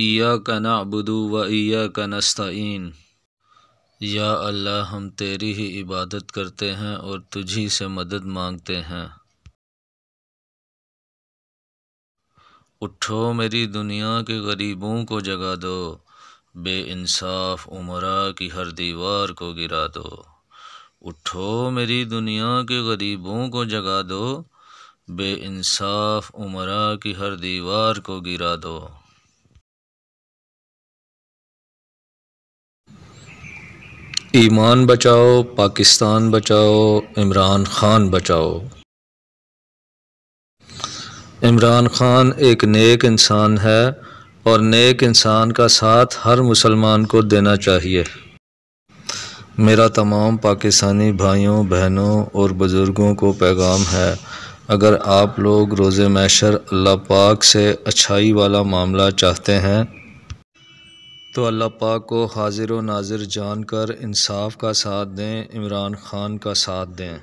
इयाक नबुदु व इयाक नस्तीन या अल्लाह हम तेरी ही इबादत करते हैं और तुझी से मदद मांगते हैं उठो मेरी दुनिया के गरीबों को जगा दो बेइंसाफ उमरा की हर दीवार को गिरा दो उठो मेरी दुनिया के गरीबों को जगा दो बेइंसाफ उमरा की हर दीवार को गिरा दो ईमान बचाओ पाकिस्तान बचाओ इमरान खान बचाओ इमरान खान एक नेक इंसान है और नेक इंसान का साथ हर मुसलमान को देना चाहिए मेरा तमाम पाकिस्तानी भाइयों बहनों और बुज़ुर्गों को पैगाम है अगर आप लोग रोज़ मैशर अल्लाह पाक से अच्छाई वाला मामला चाहते हैं तो अल्लाह पाक को हाजिर व नाजिर जान कर इंसाफ का साथ दें इमरान ख़ान का साथ दें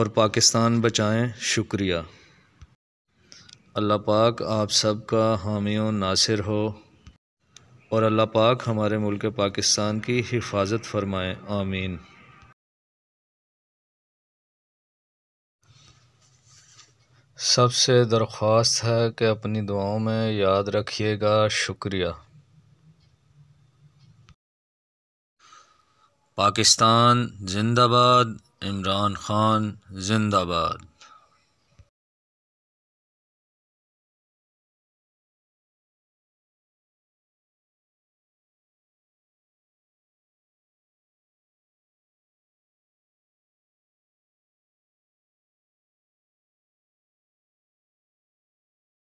और पाकिस्तान बचाएं शुक्रिया अल्लाह पाक आप सब का हामी नासिर हो और अल्लाह पाक हमारे मुल्क पाकिस्तान की हिफाजत फरमाएं आमीन सबसे दरख्वास्त है कि अपनी दुआओं में याद रखिएगा शुक्रिया पाकिस्तान जिंदाबाद इमरान खान जिंदाबाद